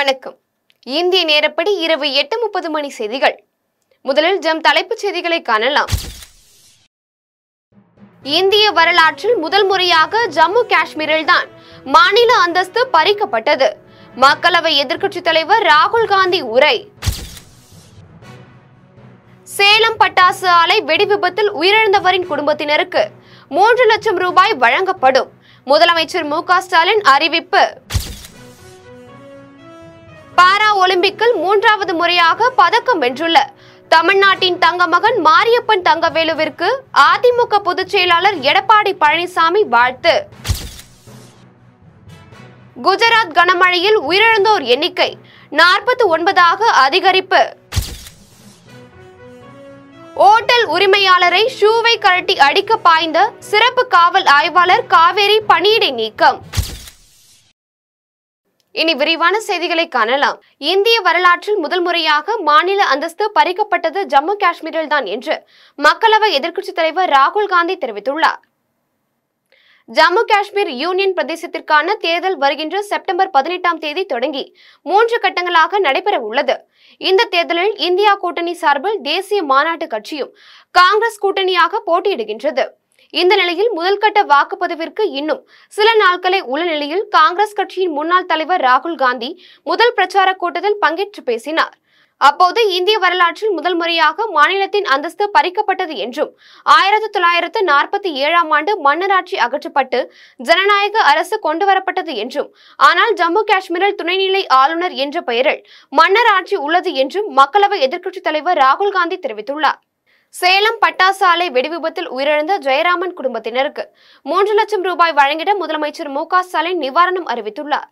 வணக்கம் இந்திய நேரப்படி இரவு எட்டு முப்பது மணி செய்திகள் முதலில் ஜம் தலைப்புச் செய்திகளை காணலாம் இந்திய வரலாற்றில் முதல் முறையாக ஜம்மு காஷ்மீரில் தான் மாநில அந்தஸ்து பறிக்கப்பட்டது மக்களவை எதிர்க்கட்சித் தலைவர் ராகுல் காந்தி உரை சேலம் பட்டாசு ஆலை வெடி விபத்தில் உயிரிழந்தவரின் குடும்பத்தினருக்கு மூன்று லட்சம் ரூபாய் வழங்கப்படும் முதலமைச்சர் மு ஸ்டாலின் அறிவிப்பு பாரா ஒலிம்பிக்கில் மூன்றாவது முறையாக பதக்கம் வென்றுள்ள தமிழ்நாட்டின் தங்க மகன் மாரியப்பன் தங்கவேலுவிற்கு அதிமுக பொதுச் செயலாளர் எடப்பாடி பழனிசாமி வாழ்த்து குஜராத் கனமழையில் உயிரிழந்தோர் எண்ணிக்கை நாற்பத்தி ஒன்பதாக அதிகரிப்பு ஓட்டல் உரிமையாளரை ஷூவை கழட்டி அடிக்க பாய்ந்த சிறப்பு காவல் ஆய்வாளர் காவேரி பணியிடை நீக்கம் இனி விரிவான செய்திகளை காணலாம் இந்திய வரலாற்றில் முதல் முறையாக மாநில அந்தஸ்து பறிக்கப்பட்டது ஜம்மு காஷ்மீரில் தான் என்று மக்களவை எதிர்க்கட்சித் தலைவர் ராகுல் காந்தி தெரிவித்துள்ளார் ஜம்மு காஷ்மீர் யூனியன் பிரதேசத்திற்கான தேர்தல் வருகின்ற செப்டம்பர் பதினெட்டாம் தேதி தொடங்கி மூன்று கட்டங்களாக நடைபெற உள்ளது இந்த தேர்தலில் இந்தியா கூட்டணி சார்பில் தேசிய மாநாட்டு கட்சியும் காங்கிரஸ் கூட்டணியாக போட்டியிடுகின்றது இந்த நிலையில் முதல்கட்ட வாக்குப்பதிவிற்கு இன்னும் சில நாட்களே உள்ள நிலையில் காங்கிரஸ் கட்சியின் முன்னாள் தலைவர் ராகுல் காந்தி முதல் பிரச்சார கூட்டத்தில் பங்கேற்று பேசினார் அப்போது இந்திய வரலாற்றில் முதல் முறையாக மாநிலத்தின் அந்தஸ்து பறிக்கப்பட்டது என்றும் ஆயிரத்தி தொள்ளாயிரத்து நாற்பத்தி ஏழாம் ஆண்டு மன்னராட்சி அகற்றப்பட்டு ஜனநாயக அரசு கொண்டுவரப்பட்டது என்றும் ஆனால் ஜம்மு காஷ்மீரில் துணைநிலை ஆளுநர் என்ற பெயரில் மன்னர் ஆட்சி உள்ளது என்றும் மக்களவை எதிர்க்கட்சித் தலைவர் ராகுல் காந்தி தெரிவித்துள்ளார் சேலம் பட்டாசாலை வெடிவிபத்தில் உயிரிழந்த ஜெயராமன் குடும்பத்தினருக்கு மூன்று லட்சம் ரூபாய் வழங்கிட முதலமைச்சர் மு ஸ்டாலின் நிவாரணம் அறிவித்துள்ளார்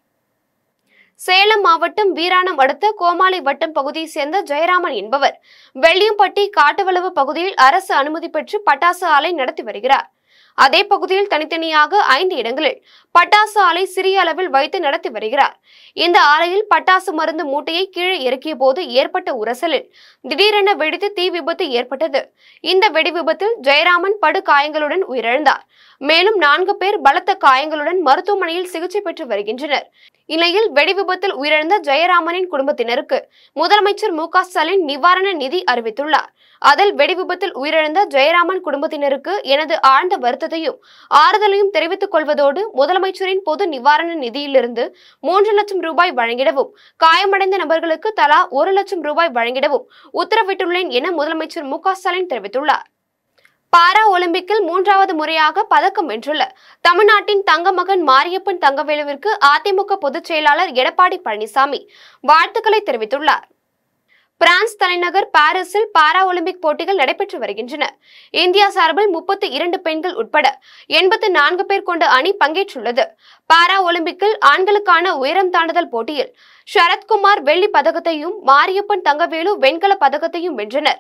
சேலம் மாவட்டம் வீராணம் அடுத்த கோமாளி வட்டம் பகுதியைச் சேர்ந்த ஜெயராமன் என்பவர் வெள்ளியம்பட்டி காட்டுவளவு பகுதியில் அரசு அனுமதி பெற்று பட்டாசு ஆலை நடத்தி வருகிறார் அதே பகுதியில் தனித்தனியாக ஐந்து இடங்களில் பட்டாசு ஆலை சிறிய அளவில் வைத்து நடத்தி வருகிறார் இந்த ஆலையில் பட்டாசு மருந்து மூட்டையை கீழே இறக்கிய போது ஏற்பட்ட உரசலில் திடீரென வெடித்து தீ விபத்து ஏற்பட்டது இந்த வெடி விபத்தில் ஜெயராமன் படுகாயங்களுடன் உயிரிழந்தார் மேலும் நான்கு பேர் பலத்த காயங்களுடன் மருத்துவமனையில் சிகிச்சை பெற்று வருகின்றனர் இந்நிலையில் வெடி விபத்தில் உயிரிழந்த ஜெயராமனின் குடும்பத்தினருக்கு முதலமைச்சர் மு ஸ்டாலின் நிவாரண நிதி அறிவித்துள்ளார் அதில் வெடிவிபத்தில் உயிரிழந்த ஜெயராமன் குடும்பத்தினருக்கு எனது ஆழ்ந்த வருத்தத்தையும் ஆறுதலையும் தெரிவித்துக் கொள்வதோடு முதலமைச்சரின் பொது நிவாரண நிதியிலிருந்து மூன்று லட்சம் ரூபாய் வழங்கிடவும் காயமடைந்த நபர்களுக்கு தலா ஒரு லட்சம் ரூபாய் வழங்கிடவும் உத்தரவிட்டுள்ளேன் என முதலமைச்சர் மு ஸ்டாலின் தெரிவித்துள்ளார் பாரா ஒலிம்பிக்கில் மூன்றாவது முறையாக பதக்கம் வென்றுள்ள தமிழ்நாட்டின் தங்கமகன் மாரியப்பன் தங்கவேலுவிற்கு அதிமுக பொதுச் செயலாளர் எடப்பாடி பழனிசாமி வாழ்த்துக்களை தெரிவித்துள்ளார் பிரான்ஸ் தலைநகர் பாரிஸில் பாரா ஒலிம்பிக் போட்டிகள் நடைபெற்று வருகின்றன இந்தியா சார்பில் முப்பத்தி இரண்டு பெண்கள் உட்பட எண்பத்து நான்கு பேர் கொண்ட அணி பங்கேற்றுள்ளது பாரா ஒலிம்பிக்கில் ஆண்களுக்கான உயரம் தாண்டுதல் போட்டியில் சரத்குமார் வெள்ளி பதக்கத்தையும் மாரியப்பன் தங்கவேலு வெண்கல பதக்கத்தையும் வென்றனர்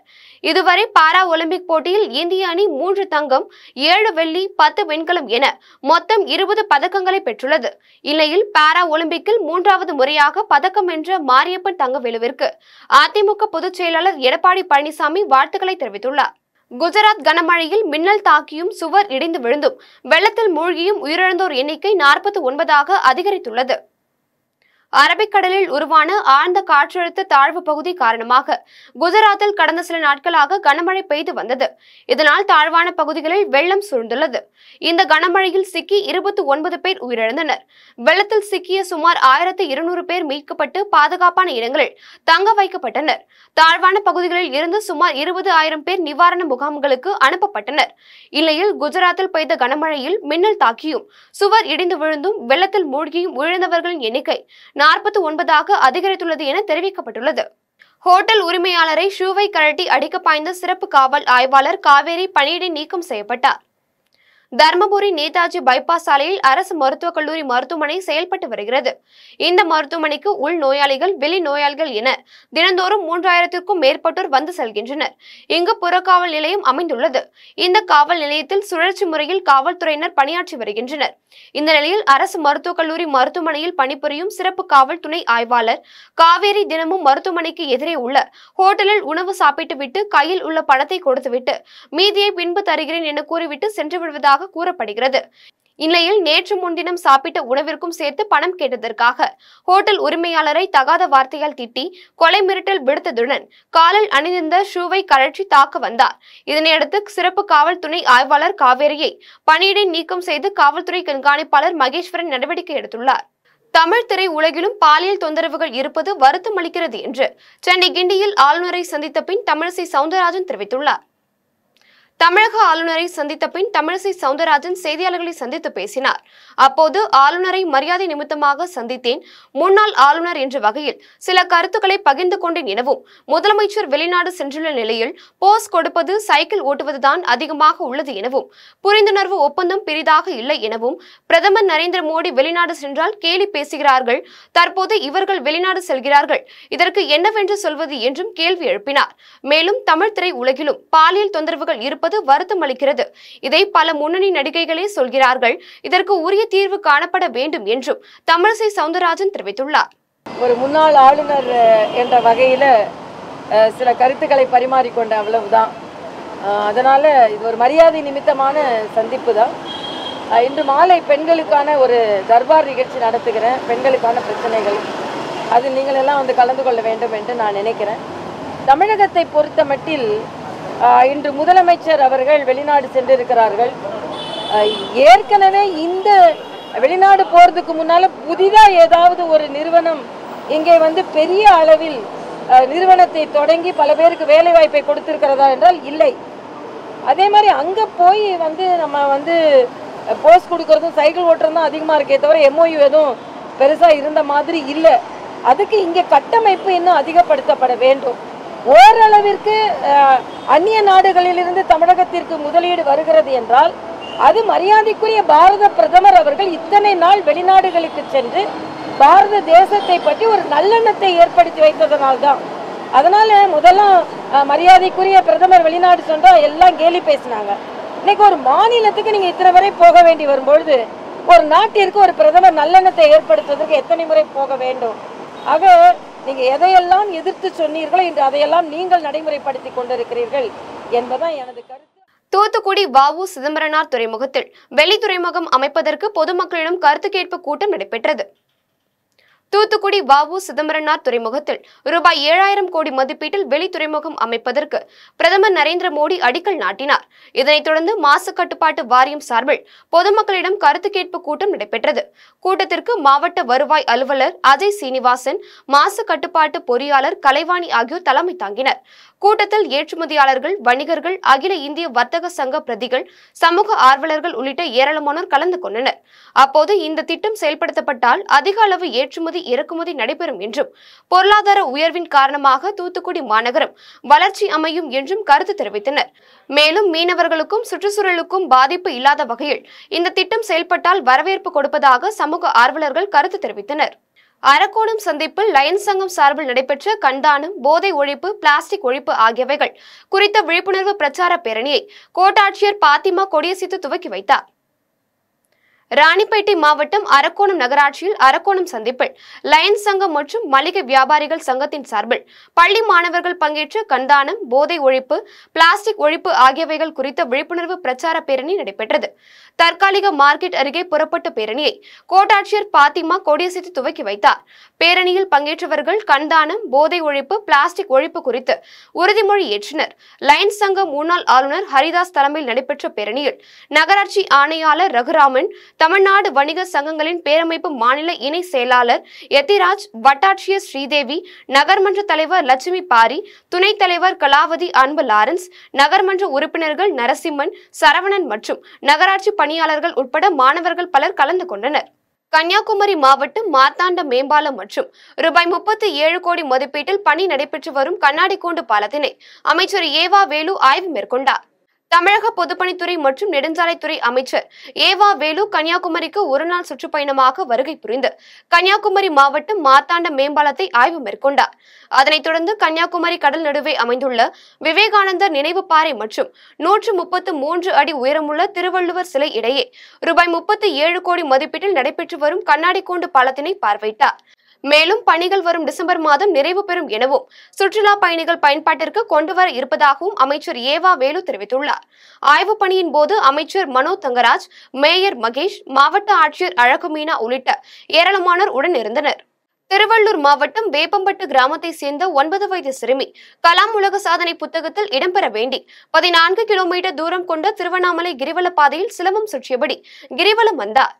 இதுவரை பாரா ஒலிம்பிக் போட்டியில் இந்திய அணி மூன்று தங்கம் ஏழு வெள்ளி பத்து வெண்கலம் என மொத்தம் இருபது பதக்கங்களை பெற்றுள்ளது இந்நிலையில் பாரா ஒலிம்பிக்கில் மூன்றாவது முறையாக பதக்கம் வென்ற மாரியப்பன் தங்கவேலுவிற்கு அதிமுக பொதுச் செயலாளர் எடப்பாடி பழனிசாமி வாழ்த்துக்களை தெரிவித்துள்ளார் குஜராத் கனமழையில் மின்னல் தாக்கியும் சுவர் இடிந்து விழுந்தும் வெள்ளத்தில் மூழ்கியும் உயிரிழந்தோர் எண்ணிக்கை நாற்பத்தி ஒன்பதாக அதிகரித்துள்ளது அரபிக்கடலில் உருவான ஆழ்ந்த காற்றழுத்த தாழ்வு பகுதி காரணமாக குஜராத்தில் கடந்த சில நாட்களாக கனமழை பெய்து வந்தது இதனால் தாழ்வான பகுதிகளில் வெள்ளம் சூழ்ந்துள்ளது இந்த கனமழையில் சிக்கி இருபத்தி ஒன்பது பேர் உயிரிழந்தனர் வெள்ளத்தில் சிக்கிய சுமார் ஆயிரத்தி இருநூறு பேர் மீட்கப்பட்டு பாதுகாப்பான இடங்களில் தங்க வைக்கப்பட்டனர் தாழ்வான பகுதிகளில் இருந்து சுமார் இருபது ஆயிரம் பேர் நிவாரண முகாம்களுக்கு அனுப்பப்பட்டனர் இல்லையில் குஜராத்தில் பெய்த கனமழையில் மின்னல் தாக்கியும் சுவர் இடிந்து விழுந்தும் வெள்ளத்தில் மூழ்கியும் உயிழந்தவர்களின் எண்ணிக்கை நாற்பத்தி ஒன்பதாக அதிகரித்துள்ளது என தெரிவிக்கப்பட்டுள்ளது ஹோட்டல் உரிமையாளரை ஷூவை கழட்டி அடிக்க பாய்ந்த சிறப்பு காவல் ஆய்வாளர் காவேரி பணியிடை நீக்கம் செய்யப்பட்டார் தர்மபுரி நேதாஜி பைபாஸ் சாலையில் அரசு மருத்துவக் கல்லூரி மருத்துவமனை செயல்பட்டு வருகிறது இந்த மருத்துவமனைக்கு உள் நோயாளிகள் வெளி நோயாளிகள் என தினந்தோறும் மூன்றாயிரத்திற்கும் மேற்பட்டோர் வந்து செல்கின்றனர் இங்கு புறக்காவல் நிலையம் அமைந்துள்ளது இந்த காவல் நிலையத்தில் சுழற்சி முறையில் காவல்துறையினர் பணியாற்றி வருகின்றனர் இந்த நிலையில் அரசு மருத்துவக் கல்லூரி மருத்துவமனையில் பணிபுரியும் சிறப்பு காவல் துணை ஆய்வாளர் காவேரி தினமும் மருத்துவமனைக்கு எதிரே உள்ள ஹோட்டலில் உணவு சாப்பிட்டுவிட்டு கையில் உள்ள பணத்தை கொடுத்துவிட்டு மீதியை பின்பு தருகிறேன் என கூறிவிட்டு சென்று விடுவதாக கேட்டதாக கூறப்படுகிறது இந்நிலையில் நேற்று முன்தினம் சாப்பிட்ட உணவிற்கும் சேர்த்து பணம் கேட்டதற்காக ஹோட்டல் உரிமையாளரை தகாத வார்த்தையால் திட்டி கொலை மிரட்டல் விடுத்ததுடன் காலில் அணிந்திருந்த ஷூவை கழற்றி தாக்க வந்தார் இதனையடுத்து சிறப்பு காவல் துணை ஆய்வாளர் காவேரியை பணியிடை நீக்கம் செய்து காவல்துறை கண்காணிப்பாளர் மகேஸ்வரன் நடவடிக்கை எடுத்துள்ளார் தமிழ் திரை உலகிலும் பாலியல் தொந்தரவுகள் இருப்பது வருத்தம் அளிக்கிறது என்று சென்னை கிண்டியில் ஆளுநரை சந்தித்த பின் தமிழிசை சவுந்தரராஜன் தெரிவித்துள்ளார் தமிழக ஆளுநரை சந்தித்த பின் தமிழிசை சவுந்தரராஜன் செய்தியாளர்களை சந்தித்து பேசினார் அப்போது ஆளுநரை மரியாதை நிமித்தமாக சந்தித்தேன் முன்னாள் ஆளுநர் என்ற வகையில் சில கருத்துக்களை பகிர்ந்து கொண்டேன் எனவும் முதலமைச்சர் வெளிநாடு சென்றுள்ள நிலையில் போஸ் கொடுப்பது சைக்கிள் ஓட்டுவதுதான் அதிகமாக உள்ளது எனவும் புரிந்துணர்வு ஒப்பந்தம் பெரிதாக இல்லை எனவும் பிரதமர் நரேந்திர மோடி வெளிநாடு சென்றால் கேலி பேசுகிறார்கள் தற்போது இவர்கள் வெளிநாடு செல்கிறார்கள் இதற்கு என்னவென்று சொல்வது என்றும் கேள்வி எழுப்பினார் மேலும் தமிழ் திரை உலகிலும் பாலியல் தொந்தரவுகள் இருப்பது பார்ப்பது வருத்தம் அளிக்கிறது இதை பல முன்னணி நடிகைகளே சொல்கிறார்கள் இதற்கு உரிய தீர்வு காணப்பட வேண்டும் என்றும் தமிழிசை சவுந்தரராஜன் தெரிவித்துள்ளார் ஒரு முன்னாள் ஆளுநர் என்ற வகையில் சில கருத்துக்களை பரிமாறிக்கொண்ட அவ்வளவுதான் அதனால இது ஒரு மரியாதை நிமித்தமான சந்திப்பு தான் இன்று மாலை பெண்களுக்கான ஒரு தர்பார் நிகழ்ச்சி நடத்துகிறேன் பெண்களுக்கான பிரச்சனைகள் அது நீங்களெல்லாம் வந்து கலந்து கொள்ள வேண்டும் என்று நான் நினைக்கிறேன் தமிழகத்தை பொறுத்த மட்டில் இன்று முதலமைச்சர் அவர்கள் வெளிநாடு சென்றிருக்கிறார்கள் ஏற்கனவே இந்த வெளிநாடு போகிறதுக்கு முன்னால் புதிதாக ஏதாவது ஒரு நிறுவனம் இங்கே வந்து பெரிய அளவில் நிறுவனத்தை தொடங்கி பல பேருக்கு வேலை வாய்ப்பை கொடுத்திருக்கிறதா என்றால் இல்லை அதே மாதிரி அங்கே போய் வந்து நம்ம வந்து போஸ்ட் கொடுக்கறதும் சைக்கிள் ஓட்டுறதும் அதிகமாக இருக்கே தவிர எம்ஓயு எதுவும் பெருசாக இருந்த மாதிரி இல்லை அதுக்கு இங்கே கட்டமைப்பு இன்னும் அதிகப்படுத்தப்பட வேண்டும் ஓரளவிற்கு அந்நிய நாடுகளிலிருந்து தமிழகத்திற்கு முதலீடு வருகிறது என்றால் அது மரியாதைக்குரிய பாரத பிரதமர் அவர்கள் இத்தனை நாள் வெளிநாடுகளுக்கு சென்று பாரத தேசத்தை பற்றி ஒரு நல்லெண்ணத்தை ஏற்படுத்தி வைத்ததனால்தான் அதனால முதல்லாம் மரியாதைக்குரிய பிரதமர் வெளிநாடு சொன்னால் எல்லாம் கேலி பேசினாங்க இன்னைக்கு ஒரு மாநிலத்துக்கு நீங்கள் இத்தனை வரை போக வேண்டி வரும்பொழுது ஒரு நாட்டிற்கு ஒரு பிரதமர் நல்லெண்ணத்தை ஏற்படுத்துவதற்கு எத்தனை முறை போக வேண்டும் ஆக நீங்கள் எதையெல்லாம் எதிர்த்து சொன்னீர்கள் என்று அதையெல்லாம் நீங்கள் நடைமுறைப்படுத்தி கொண்டிருக்கிறீர்கள் என்பதான் எனது கருத்து தூத்துக்குடி வாவு சிதம்பரனார் துறைமுகத்தில் வெளி துறைமுகம் அமைப்பதற்கு பொதுமக்களிடம் கருத்து கேட்பு கூட்டம் நடைபெற்றது தூத்துக்குடி வாவு சிதம்பரனார் துறைமுகத்தில் ரூபாய் ஏழாயிரம் கோடி மதிப்பீட்டில் வெளி துறைமுகம் அமைப்பதற்கு பிரதமர் நரேந்திர மோடி அடிக்கல் நாட்டினார் இதனைத் தொடர்ந்து மாசு கட்டுப்பாட்டு வாரியம் சார்பில் பொதுமக்களிடம் கருத்து கேட்பு கூட்டம் நடைபெற்றது கூட்டத்திற்கு மாவட்ட வருவாய் அலுவலர் அஜய் சீனிவாசன் மாசு கட்டுப்பாட்டு பொறியாளர் கலைவாணி ஆகியோர் தலைமை தாங்கினர் கூட்டத்தில் ஏற்றுமதியாளர்கள் வணிகர்கள் அகில இந்திய வர்த்தக சங்க பிரதிகள் சமூக ஆர்வலர்கள் உள்ளிட்ட ஏராளமானோர் கலந்து கொண்டனர் அப்போது இந்த திட்டம் செயல்படுத்தப்பட்டால் அதிக அளவு ஏற்றுமதி இறக்குமதி நடைபெறும் என்றும் பொருளாதார உயர்வின் காரணமாக தூத்துக்குடி மாநகரம் வளர்ச்சி அமையும் என்றும் கருத்து தெரிவித்தனர் மேலும் மீனவர்களுக்கும் சுற்றுச்சூழலுக்கும் பாதிப்பு இல்லாத வகையில் இந்த திட்டம் செயல்பட்டால் வரவேற்பு கொடுப்பதாக சமூக ஆர்வலர்கள் கருத்து தெரிவித்தனர் அரக்கோணம் சந்திப்பில் லயன்ஸ் சங்கம் சார்பில் நடைபெற்ற கண்தானம் போதை ஒழிப்பு பிளாஸ்டிக் ஒழிப்பு ஆகியவைகள் குறித்த விழிப்புணர்வு பிரச்சார பேரணியை கோட்டாட்சியர் பாத்திமா கொடியசித்து துவக்கி வைத்தார் ராணிப்பேட்டை மாவட்டம் அரக்கோணம் நகராட்சியில் அரக்கோணம் சந்திப்பில் லயன்ஸ் சங்கம் மற்றும் மளிகை வியாபாரிகள் சங்கத்தின் சார்பில் பள்ளி மாணவர்கள் பங்கேற்ற கண்தானம் போதை ஒழிப்பு பிளாஸ்டிக் ஒழிப்பு ஆகியவைகள் குறித்த விழிப்புணர்வு பிரச்சார பேரணி நடைபெற்றது தற்காலிக மார்க்கெட் அருகே புறப்பட்ட பேரணியை கோட்டாட்சியர் பாத்திமா கொடியசைத்து துவக்கி வைத்தார் பேரணியில் பங்கேற்றவர்கள் கண்தானம் போதை ஒழிப்பு பிளாஸ்டிக் ஒழிப்பு குறித்து உறுதிமொழி ஏற்றினர் லயன்ஸ் சங்கம் முன்னாள் ஆளுநர் ஹரிதாஸ் தலைமையில் நடைபெற்ற பேரணியில் நகராட்சி ஆணையாளர் ரகுராமன் தமிழ்நாடு வணிக சங்கங்களின் பேரமைப்பு மாநில இணை செயலாளர் எத்திராஜ் வட்டாட்சியர் ஸ்ரீதேவி நகர்மன்ற தலைவர் லட்சுமி பாரி துணைத் தலைவர் கலாவதி அன்பு லாரன்ஸ் நகர்மன்ற உறுப்பினர்கள் நரசிம்மன் சரவணன் மற்றும் நகராட்சி பணியாளர்கள் உட்பட மாணவர்கள் பலர் கலந்து கொண்டனர் கன்னியாகுமரி மாவட்டம் மார்த்தாண்ட மேம்பாலம் மற்றும் ரூபாய் முப்பத்தி ஏழு கோடி மதிப்பீட்டில் பணி நடைபெற்று வரும் கண்ணாடி கூண்டு பாலத்தினை அமைச்சர் ஏவா வேலு ஆய்வு மேற்கொண்டார் தமிழக பொதுப்பணித்துறை மற்றும் நெடுஞ்சாலைத்துறை அமைச்சர் ஏவா வேலு கன்னியாகுமரிக்கு ஒருநாள் சுற்றுப்பயணமாக வருகை புரிந்து கன்னியாகுமரி மாவட்டம் மார்த்தாண்ட மேம்பாலத்தை ஆய்வு மேற்கொண்டார் அதனைத் தொடர்ந்து கன்னியாகுமரி கடல் நடுவே அமைந்துள்ள விவேகானந்தர் நினைவு பாறை மற்றும் நூற்று முப்பத்து மூன்று அடி உயரமுள்ள திருவள்ளுவர் சிலை இடையே ரூபாய் முப்பத்தி ஏழு கோடி மதிப்பீட்டில் நடைபெற்று வரும் கண்ணாடி கூண்டு பாலத்தினை பார்வையிட்டார் மேலும் பணிகள் வரும் டிசம்பர் மாதம் நிறைவு பெறும் எனவும் சுற்றுலா பயணிகள் பயன்பாட்டிற்கு கொண்டுவர இருப்பதாகவும் அமைச்சர் ஏவா வேலு தெரிவித்துள்ளார் ஆய்வுப் பணியின் போது அமைச்சர் மனோ தங்கராஜ் மேயர் மகேஷ் மாவட்ட ஆட்சியர் அழகுமீனா உள்ளிட்ட ஏராளமானோர் உடன் இருந்தனர் திருவள்ளூர் மாவட்டம் வேப்பம்பட்டு கிராமத்தை சேர்ந்த ஒன்பது வயது சிறுமி கலாம் உலக சாதனை புத்தகத்தில் இடம்பெற வேண்டி பதினான்கு கிலோமீட்டர் தூரம் கொண்ட திருவண்ணாமலை கிரிவல பாதையில் சிலம்பம் சுற்றியபடி கிரிவலம் வந்தார்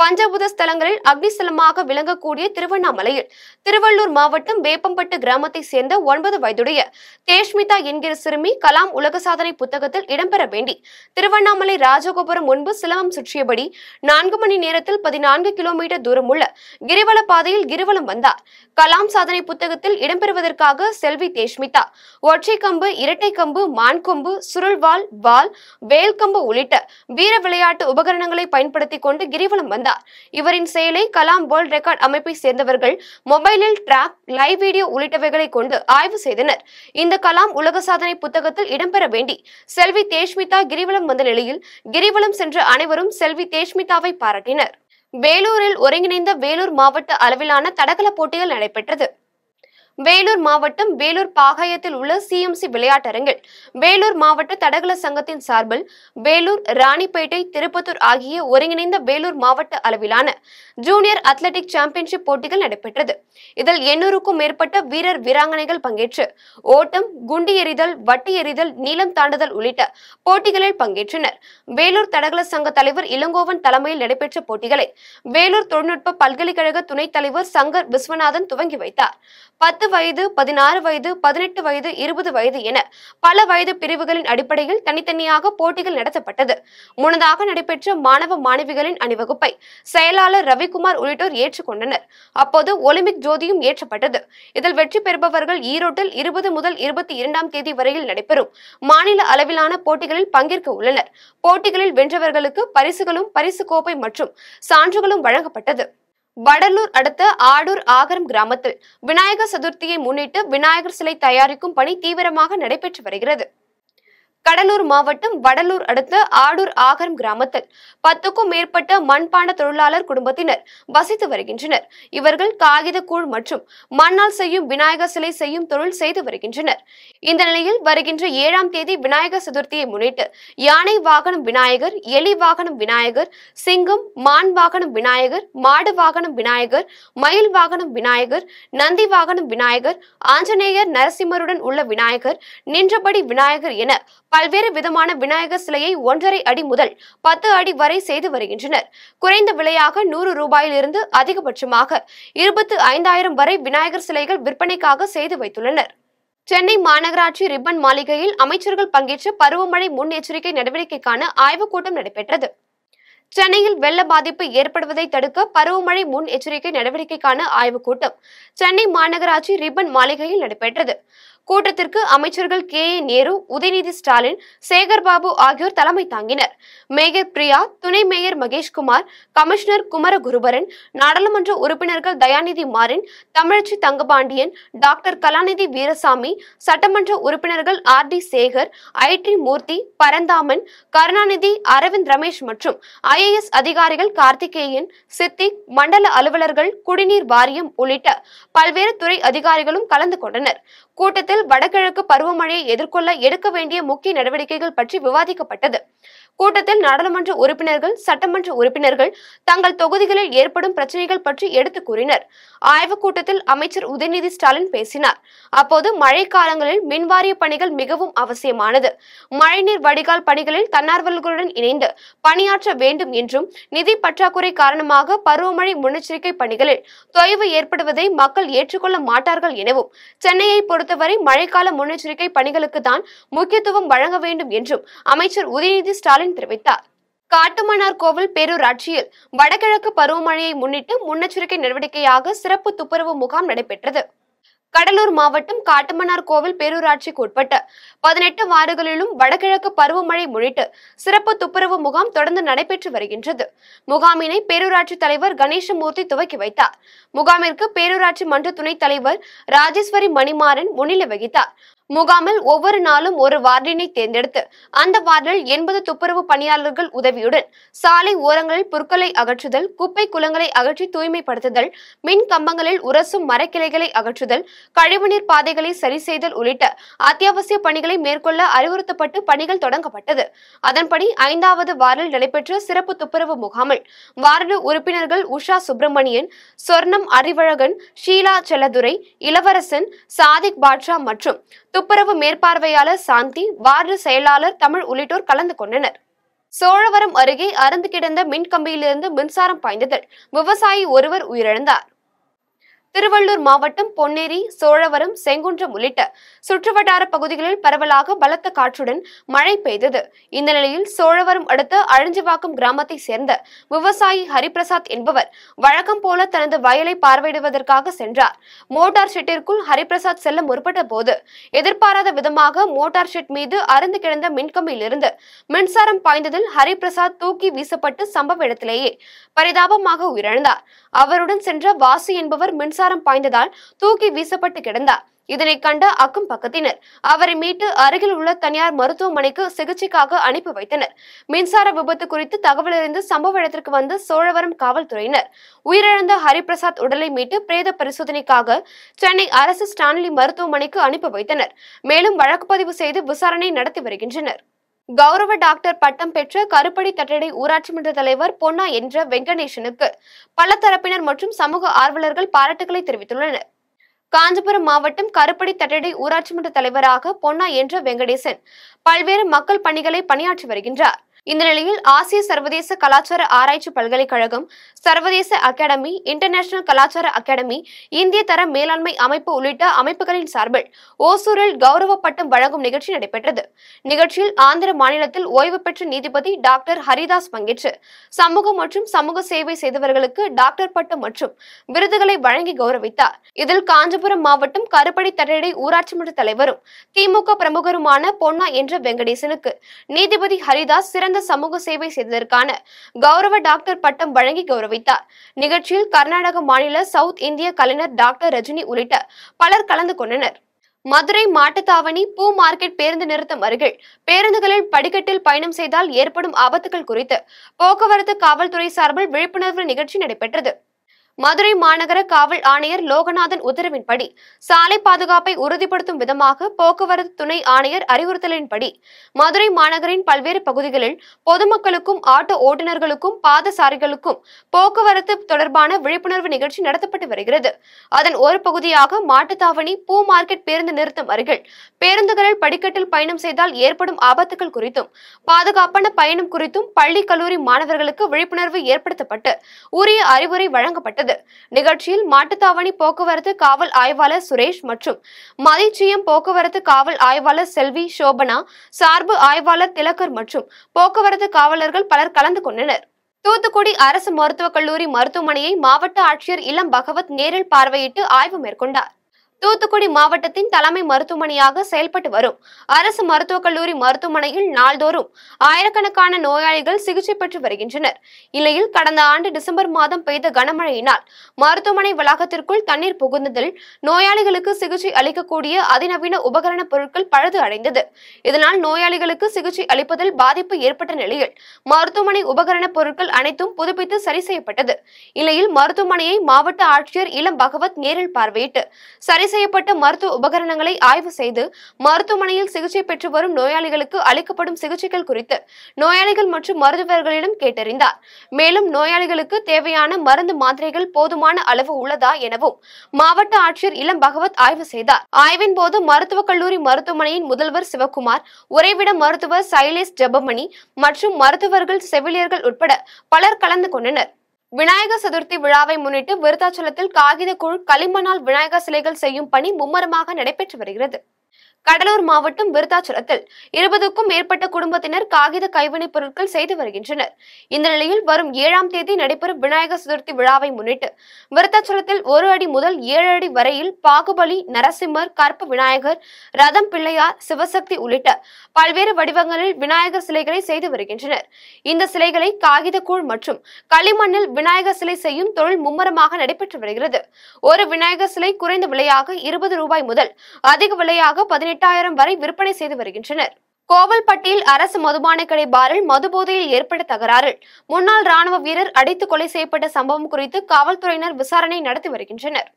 பஞ்சபுத ஸ்தலங்களில் அக்னிஸ்தலமாக விளங்கக்கூடிய திருவண்ணாமலையில் திருவள்ளூர் மாவட்டம் வேப்பம்பட்டு கிராமத்தை சேர்ந்த ஒன்பது வயதுடைய தேஷ்மிதா என்கிற சிறுமி கலாம் உலக சாதனை புத்தகத்தில் இடம்பெற வேண்டி திருவண்ணாமலை ராஜகோபுரம் முன்பு சிலவம் சுற்றியபடி நான்கு மணி நேரத்தில் பதினான்கு கிலோமீட்டர் தூரம் உள்ள கிரிவல பாதையில் கிரிவலம் வந்தார் கலாம் சாதனை புத்தகத்தில் இடம்பெறுவதற்காக செல்வி தேஷ்மிதா ஒற்றை கம்பு இரட்டை கம்பு மான்கொம்பு சுருள்வாள் வால் வேல்கம்பு உள்ளிட்ட வீர விளையாட்டு உபகரணங்களை பயன்படுத்திக் கொண்டு கிரிவலம் வந்தார் செய்தார் இவரின் செயலை கலாம் வேர்ல்ட் ரெக்கார்ட் அமைப்பை சேர்ந்தவர்கள் மொபைலில் டிராக் லைவ் வீடியோ உள்ளிட்டவைகளை கொண்டு ஆய்வு செய்தனர் இந்த கலாம் உலக சாதனை புத்தகத்தில் இடம்பெற வேண்டி செல்வி தேஷ்மிதா கிரிவலம் வந்த நிலையில் கிரிவலம் சென்ற அனைவரும் செல்வி தேஷ்மிதாவை பாராட்டினர் வேலூரில் ஒருங்கிணைந்த வேலூர் மாவட்ட அளவிலான தடகள போட்டிகள் நடைபெற்றது வேலூர் மாவட்டம் வேலூர் பாகாயத்தில் உள்ள சிஎம்சி விளையாட்டரங்கில் வேலூர் மாவட்ட தடகள சங்கத்தின் சார்பில் வேலூர் ராணிப்பேட்டை திருப்பத்தூர் ஆகிய ஒருங்கிணைந்த வேலூர் மாவட்ட அளவிலான ஜூனியர் அத்லெட்டிக் சாம்பியன்ஷிப் போட்டிகள் நடைபெற்றது இதில் எண்ணூறுக்கும் மேற்பட்ட வீரர் வீராங்கனைகள் பங்கேற்று ஓட்டம் குண்டி எறிதல் வட்டி எறிதல் நீளம் தாண்டுதல் உள்ளிட்ட போட்டிகளில் பங்கேற்றனர் வேலூர் தடகள சங்க தலைவர் இளங்கோவன் தலைமையில் நடைபெற்ற போட்டிகளை வேலூர் தொழில்நுட்ப பல்கலைக்கழக துணைத் தலைவர் சங்கர் விஸ்வநாதன் துவங்கி வைத்தார் பத்து வயது பதினாறு வயது பதினெட்டு வயது இருபது வயது என பல வயது பிரிவுகளின் அடிப்படையில் தனித்தனியாக போட்டிகள் நடத்தப்பட்டது முன்னதாக நடைபெற்ற மாணவ மாணவிகளின் அணிவகுப்பை செயலாளர் ரவி ரவிக்குமார் உள்ளிட்டோர் ஏற்றுக்கொண்டனர் அப்போது ஒலிம்பிக் ஜோதியும் ஏற்றப்பட்டது இதில் வெற்றி பெறுபவர்கள் ஈரோட்டில் இருபது முதல் இருபத்தி இரண்டாம் தேதி வரையில் நடைபெறும் மாநில அளவிலான போட்டிகளில் பங்கேற்க உள்ளனர் போட்டிகளில் வென்றவர்களுக்கு பரிசுகளும் பரிசு கோப்பை மற்றும் சான்றுகளும் வழங்கப்பட்டது வடலூர் அடுத்த ஆடூர் ஆகரம் கிராமத்தில் விநாயகர் சதுர்த்தியை முன்னிட்டு விநாயகர் சிலை தயாரிக்கும் பணி தீவிரமாக நடைபெற்று வருகிறது கடலூர் மாவட்டம் வடலூர் அடுத்த ஆடூர் ஆகரம் கிராமத்தில் பத்துக்கும் மேற்பட்ட மண்பாண்ட தொழிலாளர் குடும்பத்தினர் வசித்து வருகின்றனர் இவர்கள் காகித கூழ் மற்றும் மண்ணால் செய்யும் விநாயகர் சிலை செய்யும் தொழில் செய்து வருகின்றனர் இந்த நிலையில் வருகின்ற ஏழாம் தேதி விநாயகர் சதுர்த்தியை முன்னிட்டு யானை வாகனம் விநாயகர் எலி வாகனம் விநாயகர் சிங்கம் மான் வாகனம் விநாயகர் மாடு வாகனம் விநாயகர் மயில் வாகனம் விநாயகர் நந்தி வாகனம் விநாயகர் ஆஞ்சநேயர் நரசிம்மருடன் உள்ள விநாயகர் நின்றபடி விநாயகர் என பல்வேறு விதமான விநாயகர் சிலையை ஒன்றரை அடி முதல் பத்து அடி வரை செய்து வருகின்றனர் குறைந்த விலையாக நூறு ரூபாயிலிருந்து அதிகபட்சமாக இருபத்தி ஐந்தாயிரம் வரை விநாயகர் சிலைகள் விற்பனைக்காக செய்து வைத்துள்ளனர் சென்னை மாநகராட்சி ரிப்பன் மாளிகையில் அமைச்சர்கள் பங்கேற்ற பருவமழை முன்னெச்சரிக்கை நடவடிக்கைக்கான ஆய்வுக் கூட்டம் நடைபெற்றது சென்னையில் வெள்ள பாதிப்பு ஏற்படுவதை தடுக்க பருவமழை முன் எச்சரிக்கை நடவடிக்கைக்கான ஆய்வுக் கூட்டம் சென்னை மாநகராட்சி ரிப்பன் மாளிகையில் நடைபெற்றது கூட்டத்திற்கு அமைச்சர்கள் கே ஏ நேரு உதயநிதி ஸ்டாலின் சேகர்பாபு ஆகியோர் தலைமை தாங்கினர் மேயர் பிரியா துணை மேயர் மகேஷ்குமார் கமிஷனர் குமரகுருபரன் நாடாளுமன்ற உறுப்பினர்கள் தயாநிதி மாறன் தமிழச்சி தங்கபாண்டியன் டாக்டர் கலாநிதி வீரசாமி சட்டமன்ற உறுப்பினர்கள் R D Sekar I T Murthy Paranthaman Karunanidhi Aravind Ramesh மற்றும் ஐஏஎஸ் அதிகாரிகள் கார்த்திகேயன் சித்திக் மண்டல அலுவலர்கள் குடிநீர் வாரியம் உள்ளிட்ட பல்வேறு துறை அதிகாரிகளும் கலந்து கொண்டனர் கூட்டத்தில் வடகிழக்கு பருவமழையை எதிர்கொள்ள எடுக்க வேண்டிய முக்கிய நடவடிக்கைகள் பற்றி விவாதிக்கப்பட்டது கூட்டத்தில் நாடாளுமன்ற உறுப்பினர்கள் சட்டமன்ற உறுப்பினர்கள் தங்கள் தொகுதிகளில் ஏற்படும் பிரச்சனைகள் பற்றி எடுத்து கூறினர் ஆய்வுக் கூட்டத்தில் அமைச்சர் உதயநிதி ஸ்டாலின் பேசினார் அப்போது மழை காலங்களில் மின்வாரிய பணிகள் மிகவும் அவசியமானது மழைநீர் வடிகால் பணிகளில் தன்னார்வலர்களுடன் இணைந்து பணியாற்ற வேண்டும் என்றும் நிதி பற்றாக்குறை காரணமாக பருவமழை முன்னெச்சரிக்கை பணிகளில் தொய்வு ஏற்படுவதை மக்கள் ஏற்றுக்கொள்ள மாட்டார்கள் எனவும் சென்னையை பொறுத்தவரை மழைக்கால முன்னெச்சரிக்கை பணிகளுக்கு தான் முக்கியத்துவம் வழங்க வேண்டும் என்றும் அமைச்சர் உதயநிதி ஸ்டாலின் சண்முகன் தெரிவித்தார் காட்டுமன்னார் கோவில் பேரூராட்சியில் வடகிழக்கு பருவமழையை முன்னிட்டு முன்னெச்சரிக்கை நடவடிக்கையாக சிறப்பு துப்புரவு முகாம் நடைபெற்றது கடலூர் மாவட்டம் காட்டுமன்னார் கோவில் பேரூராட்சிக்கு உட்பட்ட பதினெட்டு வார்டுகளிலும் வடகிழக்கு பருவமழை முன்னிட்டு சிறப்பு துப்புரவு முகாம் தொடர்ந்து நடைபெற்று வருகின்றது முகாமினை பேரூராட்சி தலைவர் கணேசமூர்த்தி துவக்கி வைத்தார் முகாமிற்கு பேரூராட்சி மன்ற துணைத் தலைவர் ராஜேஸ்வரி மணிமாறன் முன்னிலை வகித்தார் முகாமில் ஒவ்வொரு நாளும் ஒரு வார்டினை தேர்ந்தெடுத்து அந்த வார்டில் எண்பது துப்புரவு பணியாளர்கள் உதவியுடன் சாலை ஓரங்களில் புற்களை அகற்றுதல் குப்பை குளங்களை அகற்றி தூய்மைப்படுத்துதல் மின் கம்பங்களில் உரசும் மரக்கிளைகளை அகற்றுதல் கழிவுநீர் பாதைகளை சரி செய்தல் உள்ளிட்ட அத்தியாவசிய பணிகளை மேற்கொள்ள அறிவுறுத்தப்பட்டு பணிகள் தொடங்கப்பட்டது அதன்படி ஐந்தாவது வாரில் நடைபெற்ற சிறப்பு துப்புரவு முகாமில் வார்டு உறுப்பினர்கள் உஷா சுப்பிரமணியன் சொர்ணம் அறிவழகன் ஷீலா செல்லதுரை இளவரசன் சாதிக் பாட்ஷா மற்றும் துப்புரவு மேற்பார்வையாளர் சாந்தி வார்டு செயலாளர் தமிழ் உள்ளிட்டோர் கலந்து கொண்டனர் சோழவரம் அருகே அறந்து கிடந்த மின்கம்பியிலிருந்து மின்சாரம் பாய்ந்ததில் விவசாயி ஒருவர் உயிரிழந்தார் திருவள்ளூர் மாவட்டம் பொன்னேரி சோழவரம் செங்குன்றம் உள்ளிட்ட சுற்றுவட்டார பகுதிகளில் பரவலாக பலத்த காற்றுடன் மழை பெய்தது இந்த நிலையில் சோழவரம் அடுத்த அழிஞ்சிவாக்கம் கிராமத்தை சேர்ந்த விவசாயி ஹரிபிரசாத் என்பவர் வழக்கம் போல தனது வயலை பார்வையிடுவதற்காக சென்றார் மோட்டார் ஷெட்டிற்குள் ஹரிபிரசாத் செல்ல முற்பட்ட போது எதிர்பாராத விதமாக மோட்டார் ஷெட் மீது அறுந்து கிடந்த மின்கம்பியிலிருந்து மின்சாரம் பாய்ந்ததில் ஹரிபிரசாத் தூக்கி வீசப்பட்டு சம்பவ இடத்திலேயே பரிதாபமாக உயிரிழந்தார் அவருடன் சென்ற வாசு என்பவர் மின்சார மின்சாரம் பாய்ந்ததால் தூக்கி வீசப்பட்டு கிடந்தார் இதனை கண்ட அக்கம் பக்கத்தினர் அவரை மீட்டு அருகில் உள்ள தனியார் மருத்துவமனைக்கு சிகிச்சைக்காக அனுப்பி வைத்தனர் மின்சார விபத்து குறித்து தகவல் அறிந்து சம்பவ இடத்திற்கு வந்த சோழவரம் காவல்துறையினர் உயிரிழந்த ஹரிபிரசாத் உடலை மீட்டு பிரேத பரிசோதனைக்காக சென்னை அரசு ஸ்டான்லி மருத்துவமனைக்கு அனுப்பி வைத்தனர் மேலும் வழக்கு பதிவு செய்து விசாரணை நடத்தி வருகின்றனர் கௌரவ டாக்டர் பட்டம் பெற்ற கருப்படி தட்டடை ஊராட்சி மன்ற தலைவர் பொன்னா என்ற வெங்கடேஷனுக்கு பல தரப்பினர் மற்றும் சமூக ஆர்வலர்கள் பாராட்டுகளை தெரிவித்துள்ளனர் காஞ்சிபுரம் மாவட்டம் கருப்படி தட்டடை ஊராட்சி மன்ற தலைவராக பொன்னா என்ற வெங்கடேசன் பல்வேறு மக்கள் பணிகளை பணியாற்றி வருகின்றார் இந்த நிலையில் ஆசிய சர்வதேச கலாச்சார ஆராய்ச்சி பல்கலைக்கழகம் சர்வதேச அகாடமி இன்டர்நேஷனல் கலாச்சார அகாடமி இந்திய தர மேலாண்மை அமைப்பு உள்ளிட்ட அமைப்புகளின் சார்பில் ஓசூரில் கௌரவ பட்டம் வழங்கும் நிகழ்ச்சி நடைபெற்றது நிகழ்ச்சியில் ஆந்திர மாநிலத்தில் ஓய்வு பெற்ற நீதிபதி டாக்டர் ஹரிதாஸ் பங்கேற்று சமூகம் மற்றும் சமூக சேவை செய்தவர்களுக்கு டாக்டர் பட்டம் மற்றும் விருதுகளை வழங்கி கௌரவித்தார் இதில் காஞ்சிபுரம் மாவட்டம் கருப்படி தடையடை ஊராட்சி மன்ற தலைவரும் திமுக பிரமுகருமான பொன்னா என்ற வெங்கடேசனுக்கு நீதிபதி ஹரிதாஸ் சிறந்த சிறந்த சமூக சேவை செய்ததற்கான கௌரவ டாக்டர் பட்டம் வழங்கி கௌரவித்தார் நிகழ்ச்சியில் கர்நாடக மாநில சவுத் இந்திய கலைஞர் டாக்டர் ரஜினி உள்ளிட்ட பலர் கலந்து கொண்டனர் மதுரை மாட்டுத்தாவணி பூ மார்க்கெட் பேருந்து நிறுத்தம் அருகில் பேருந்துகளில் படிக்கட்டில் பயணம் செய்தால் ஏற்படும் ஆபத்துகள் குறித்து போக்குவரத்து காவல்துறை சார்பில் விழிப்புணர்வு நிகழ்ச்சி நடைபெற்றது மதுரை மாநகர காவல் ஆணையர் லோகநாதன் உத்தரவின்படி சாலை பாதுகாப்பை உறுதிப்படுத்தும் விதமாக போக்குவரத்து துணை ஆணையர் அறிவுறுத்தலின்படி மதுரை மாநகரின் பல்வேறு பகுதிகளில் பொதுமக்களுக்கும் ஆட்டோ ஓட்டுநர்களுக்கும் பாதசாரிகளுக்கும் போக்குவரத்து தொடர்பான விழிப்புணர்வு நிகழ்ச்சி நடத்தப்பட்டு வருகிறது அதன் ஒரு பகுதியாக மாட்டுத்தாவணி பூ மார்க்கெட் பேருந்து நிறுத்தம் அருகில் பேருந்துகளில் படிக்கட்டில் பயணம் செய்தால் ஏற்படும் ஆபத்துகள் குறித்தும் பாதுகாப்பான பயணம் குறித்தும் பள்ளி கல்லூரி மாணவர்களுக்கு விழிப்புணர்வு ஏற்படுத்தப்பட்டு உரிய அறிவுரை வழங்கப்பட்டது நடைபெற்றது நிகழ்ச்சியில் மாட்டுத்தாவணி போக்குவரத்து காவல் ஆய்வாளர் சுரேஷ் மற்றும் மதிச்சியம் போக்குவரத்து காவல் ஆய்வாளர் செல்வி சோபனா சார்பு ஆய்வாளர் திலக்கர் மற்றும் போக்குவரத்து காவலர்கள் பலர் கலந்து கொண்டனர் தூத்துக்குடி அரசு மருத்துவக் கல்லூரி மருத்துவமனையை மாவட்ட ஆட்சியர் இளம் பகவத் நேரில் பார்வையிட்டு ஆய்வு மேற்கொண்டார் தூத்துக்குடி மாவட்டத்தின் தலைமை மருத்துவமனையாக செயல்பட்டு வரும் அரசு மருத்துவக் கல்லூரி மருத்துவமனையில் நாள்தோறும் ஆயிரக்கணக்கான நோயாளிகள் சிகிச்சை பெற்று வருகின்றனர் இல்லையில் கடந்த ஆண்டு டிசம்பர் மாதம் பெய்த கனமழையினால் மருத்துவமனை வளாகத்திற்குள் தண்ணீர் புகுந்ததில் நோயாளிகளுக்கு சிகிச்சை அளிக்கக்கூடிய அதிநவீன உபகரண பொருட்கள் பழுது அடைந்தது இதனால் நோயாளிகளுக்கு சிகிச்சை அளிப்பதில் பாதிப்பு ஏற்பட்ட நிலையில் மருத்துவமனை உபகரண பொருட்கள் அனைத்தும் புதுப்பித்து சரி செய்யப்பட்டது இல்லையில் மருத்துவமனையை மாவட்ட ஆட்சியர் இளம் பகவத் நேரில் பார்வையிட்டு சரி செய்யப்பட்ட மருத்துவ உபகரணங்களை ஆய்வு செய்து மருத்துவமனையில் சிகிச்சை பெற்று வரும் நோயாளிகளுக்கு அளிக்கப்படும் சிகிச்சைகள் குறித்து நோயாளிகள் மற்றும் மருத்துவர்களிடம் கேட்டறிந்தார் மேலும் நோயாளிகளுக்கு தேவையான மருந்து மாத்திரைகள் போதுமான அளவு உள்ளதா எனவும் மாவட்ட ஆட்சியர் இளம் பகவத் ஆய்வு செய்தார் ஆய்வின் போது மருத்துவக் கல்லூரி மருத்துவமனையின் முதல்வர் சிவக்குமார் உறைவிட மருத்துவர் சைலேஷ் ஜபமணி மற்றும் மருத்துவர்கள் செவிலியர்கள் உட்பட பலர் கலந்து கொண்டனர் விநாயகர் சதுர்த்தி விழாவை முன்னிட்டு விருத்தாச்சலத்தில் காகித குழு களிமண்ணால் விநாயகர் சிலைகள் செய்யும் பணி மும்மரமாக நடைபெற்று வருகிறது கடலூர் மாவட்டம் விருத்தாச்சலத்தில் இருபதுக்கும் மேற்பட்ட குடும்பத்தினர் காகித கைவினைப் பொருட்கள் செய்து வருகின்றனர் இந்த நிலையில் வரும் ஏழாம் தேதி நடைபெறும் விநாயகர் சதுர்த்தி விழாவை முன்னிட்டு விருத்தாச்சலத்தில் ஒரு அடி முதல் ஏழு அடி வரையில் பாகுபலி நரசிம்மர் கற்ப விநாயகர் ரதம் பிள்ளையார் சிவசக்தி உள்ளிட்ட பல்வேறு வடிவங்களில் விநாயகர் சிலைகளை செய்து வருகின்றனர் இந்த சிலைகளை காகித கூழ் மற்றும் களிமண்ணில் விநாயகர் சிலை செய்யும் தொழில் மும்முரமாக நடைபெற்று வருகிறது ஒரு விநாயகர் சிலை குறைந்த விலையாக இருபது ரூபாய் முதல் அதிக விலையாக பதினெட்டு எட்டாயிரம் வரை விற்பனை செய்து வருகின்றனர் கோவல்பட்டியில் அரசு மதுபான கடை பாரில் மதுபோதையில் ஏற்பட்ட தகராறில் முன்னாள் ராணுவ வீரர் அடித்து கொலை செய்யப்பட்ட சம்பவம் குறித்து காவல்துறையினர் விசாரணை நடத்தி வருகின்றனர்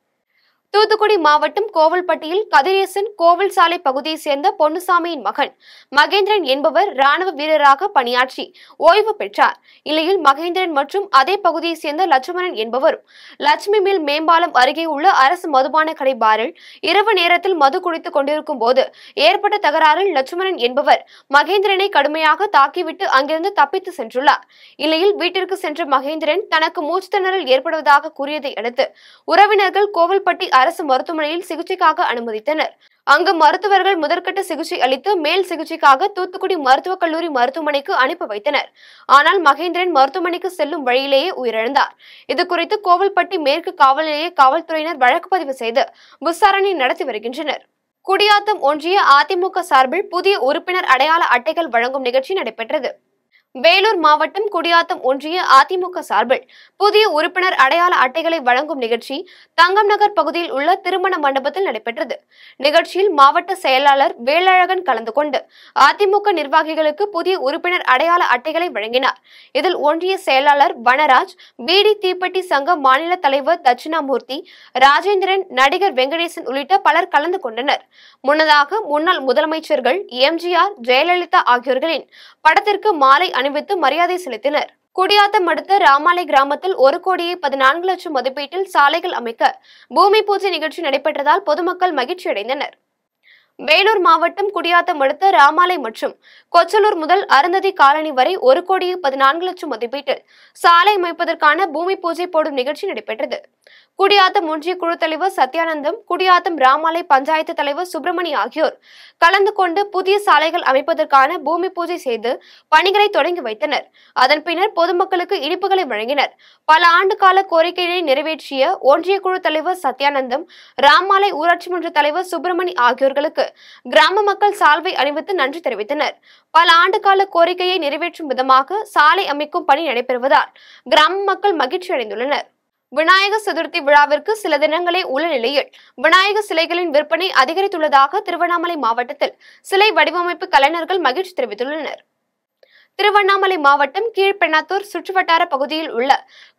தூத்துக்குடி மாவட்டம் கோவல்பட்டியில் கதிரேசன் கோவில் சாலை பகுதியைச் சேர்ந்த பொன்னுசாமியின் மகன் மகேந்திரன் என்பவர் ராணுவ வீரராக பணியாற்றி ஓய்வு பெற்றார் இல்லையில் மகேந்திரன் மற்றும் அதே பகுதியைச் சேர்ந்த லட்சுமணன் என்பவரும் லட்சுமி மில் மேம்பாலம் அருகே உள்ள அரசு மதுபான கடை பாரில் இரவு நேரத்தில் மது குடித்துக் கொண்டிருக்கும் போது ஏற்பட்ட தகராறில் லட்சுமணன் என்பவர் மகேந்திரனை கடுமையாக தாக்கிவிட்டு அங்கிருந்து தப்பித்து சென்றுள்ளார் இல்லையில் வீட்டிற்கு சென்ற மகேந்திரன் தனக்கு மூச்சு திணறல் ஏற்படுவதாக கூறியதை அடுத்து உறவினர்கள் கோவில்பட்டி அரசு மருத்துவமனையில் சிகிச்சைக்காக அனுமதித்தனர் அங்கு மருத்துவர்கள் முதற்கட்ட சிகிச்சை அளித்து மேல் சிகிச்சைக்காக தூத்துக்குடி மருத்துவக் கல்லூரி மருத்துவமனைக்கு அனுப்பி வைத்தனர் ஆனால் மகேந்திரன் மருத்துவமனைக்கு செல்லும் வழியிலேயே உயிரிழந்தார் இதுகுறித்து கோவில்பட்டி மேற்கு காவல் நிலைய காவல்துறையினர் வழக்கு பதிவு செய்து விசாரணை நடத்தி வருகின்றனர் குடியாத்தம் ஒன்றிய அதிமுக சார்பில் புதிய உறுப்பினர் அடையாள அட்டைகள் வழங்கும் நிகழ்ச்சி நடைபெற்றது வேலூர் மாவட்டம் குடியாத்தம் ஒன்றிய அதிமுக சார்பில் புதிய உறுப்பினர் அடையாள அட்டைகளை வழங்கும் நிகழ்ச்சி தங்கம் நகர் பகுதியில் உள்ள திருமண மண்டபத்தில் நடைபெற்றது நிகழ்ச்சியில் மாவட்ட செயலாளர் வேலழகன் கலந்து கொண்டு அதிமுக நிர்வாகிகளுக்கு புதிய உறுப்பினர் அடையாள அட்டைகளை வழங்கினார் இதில் ஒன்றிய செயலாளர் வனராஜ் பிடி தீப்பெட்டி சங்க மாநில தலைவர் தட்சிணாமூர்த்தி ராஜேந்திரன் நடிகர் வெங்கடேசன் உள்ளிட்ட பலர் கலந்து கொண்டனர் முன்னதாக முன்னாள் முதலமைச்சர்கள் எம்ஜிஆர் ஜெயலலிதா ஆகியோர்களின் படத்திற்கு மாலை அணிவித்து மரியாதை செலுத்தினர் குடியாத்தம் அடுத்த ராமாலை கிராமத்தில் ஒரு கோடியே பதினான்கு லட்சம் மதிப்பீட்டில் சாலைகள் அமைக்க பூமி பூஜை நிகழ்ச்சி நடைபெற்றதால் பொதுமக்கள் மகிழ்ச்சி அடைந்தனர் வேலூர் மாவட்டம் குடியாத்தம் அடுத்த ராமாலை மற்றும் கொச்சலூர் முதல் அருந்ததி காலனி வரை ஒரு கோடியே பதினான்கு லட்சம் மதிப்பீட்டில் சாலை அமைப்பதற்கான பூமி பூஜை போடும் நிகழ்ச்சி நடைபெற்றது குடியாத்தம் ஒன்றிய குழு தலைவர் சத்யானந்தம் குடியாத்தம் ராமாலை பஞ்சாயத்து தலைவர் சுப்பிரமணி ஆகியோர் கலந்து கொண்டு புதிய சாலைகள் அமைப்பதற்கான பூமி பூஜை செய்து பணிகளை தொடங்கி வைத்தனர் அதன் பின்னர் பொதுமக்களுக்கு இனிப்புகளை வழங்கினர் பல ஆண்டு கால கோரிக்கையை நிறைவேற்றிய ஒன்றிய குழு தலைவர் சத்யானந்தம் ராமாலை ஊராட்சி மன்ற தலைவர் சுப்பிரமணி ஆகியோர்களுக்கு கிராம மக்கள் சால்வை அணிவித்து நன்றி தெரிவித்தனர் பல ஆண்டு கால கோரிக்கையை நிறைவேற்றும் விதமாக சாலை அமைக்கும் பணி நடைபெறுவதால் கிராம மக்கள் மகிழ்ச்சி அடைந்துள்ளனர் விநாயகர் சதுர்த்தி விழாவிற்கு சில தினங்களே உள்ள நிலையில் விநாயகர் சிலைகளின் விற்பனை அதிகரித்துள்ளதாக திருவண்ணாமலை மாவட்டத்தில் சிலை வடிவமைப்பு கலைஞர்கள் மகிழ்ச்சி தெரிவித்துள்ளனர் திருவண்ணாமலை மாவட்டம் கீழ்பெண்ணாத்தூர் சுற்றுவட்டார பகுதியில் உள்ள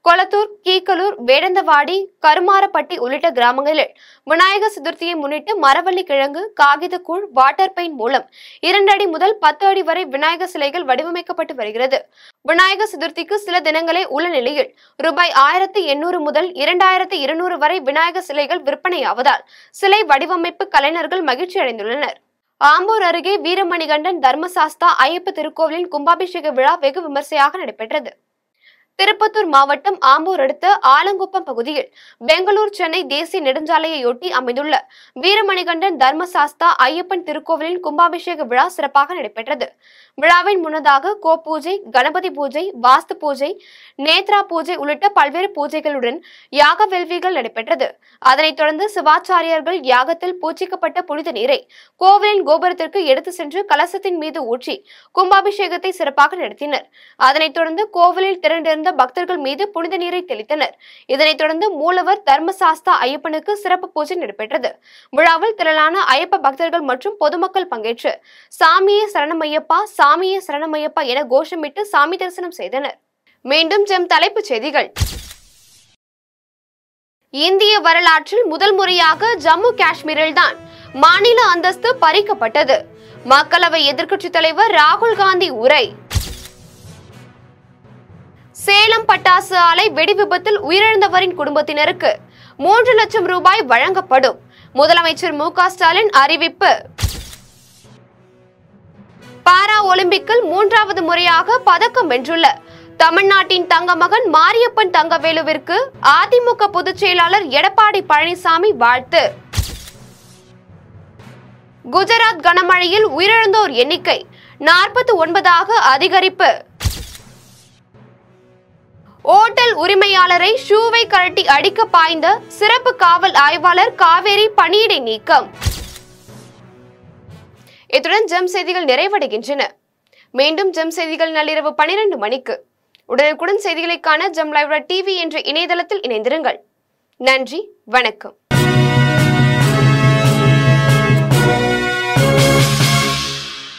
கொளத்தூர் கீக்கலூர் வேடந்தவாடி கருமாரப்பட்டி உள்ளிட்ட கிராமங்களில் விநாயகர் சதுர்த்தியை முன்னிட்டு மரவள்ளி கிழங்கு காகிதக்கூழ் வாட்டர் பெயின் மூலம் இரண்டு அடி முதல் பத்து அடி வரை விநாயகர் சிலைகள் வடிவமைக்கப்பட்டு வருகிறது விநாயகர் சதுர்த்திக்கு சில தினங்களே உள்ள நிலையில் ரூபாய் ஆயிரத்தி எண்ணூறு முதல் இரண்டாயிரத்தி இருநூறு வரை விநாயகர் சிலைகள் விற்பனையாவதால் சிலை வடிவமைப்பு கலைஞர்கள் மகிழ்ச்சி அடைந்துள்ளனர் ஆம்பூர் அருகே வீரமணிகண்டன் தர்மசாஸ்தா ஐயப்ப திருக்கோவிலின் கும்பாபிஷேக விழா வெகு விமர்சையாக நடைபெற்றது திருப்பத்தூர் மாவட்டம் ஆம்பூர் அடுத்த ஆலங்குப்பம் பகுதியில் பெங்களூர் சென்னை தேசிய நெடுஞ்சாலையொட்டி அமைந்துள்ள வீரமணிகண்டன் தர்மசாஸ்தா ஐயப்பன் திருக்கோவிலின் கும்பாபிஷேக விழா சிறப்பாக நடைபெற்றது விழாவின் முன்னதாக கோபூஜை கணபதி பூஜை வாஸ்து பூஜை நேத்ரா பூஜை உள்ளிட்ட பல்வேறு பூஜைகளுடன் யாக வெல்விகள் நடைபெற்றது அதனைத் தொடர்ந்து சிவாச்சாரியர்கள் யாகத்தில் பூச்சிக்கப்பட்ட புனித நீரை கோவிலின் கோபுரத்திற்கு எடுத்து சென்று கலசத்தின் மீது ஊற்றி கும்பாபிஷேகத்தை சிறப்பாக நடத்தினர் அதனைத் தொடர்ந்து கோவிலில் திரண்டிருந்த திரண்டிருந்த பக்தர்கள் மீது புனித நீரை தெளித்தனர் இதனைத் தொடர்ந்து மூலவர் தர்மசாஸ்தா ஐயப்பனுக்கு சிறப்பு பூஜை நடைபெற்றது விழாவில் திரளான ஐயப்ப பக்தர்கள் மற்றும் பொதுமக்கள் பங்கேற்று சாமியே சரணமையப்பா சாமியே சரணமையப்பா என கோஷமிட்டு சாமி தரிசனம் செய்தனர் மீண்டும் ஜெம் தலைப்புச் செய்திகள் இந்திய வரலாற்றில் முதல் முறையாக ஜம்மு காஷ்மீரில் தான் மாநில அந்தஸ்து பறிக்கப்பட்டது மக்களவை எதிர்க்கட்சித் தலைவர் ராகுல் காந்தி உரை சேலம் பட்டாசு ஆலை வெடி விபத்தில் உயிரிழந்தவரின் குடும்பத்தினருக்கு மூன்று லட்சம் ரூபாய் வழங்கப்படும் முதலமைச்சர் மு ஸ்டாலின் அறிவிப்பு பாரா ஒலிம்பிக்கில் மூன்றாவது முறையாக பதக்கம் வென்றுள்ள தமிழ்நாட்டின் தங்கமகன் மாரியப்பன் தங்கவேலுவிற்கு அதிமுக பொதுச் செயலாளர் எடப்பாடி பழனிசாமி வாழ்த்து குஜராத் கனமழையில் உயிரிழந்தோர் எண்ணிக்கை நாற்பத்தி ஒன்பதாக அதிகரிப்பு ஓட்டல் உரிமையாளரை ஷூவை கழட்டி அடிக்க பாய்ந்த சிறப்பு காவல் ஆய்வாளர் காவேரி பணியிடை நீக்கம் இத்துடன் ஜெம் செய்திகள் நிறைவடைகின்றன மீண்டும் ஜெம் செய்திகள் நள்ளிரவு பனிரெண்டு மணிக்கு உடனுக்குடன் செய்திகளைக்கான ஜெம் லைவ் டிவி என்ற இணையதளத்தில் இணைந்திருங்கள் நன்றி வணக்கம்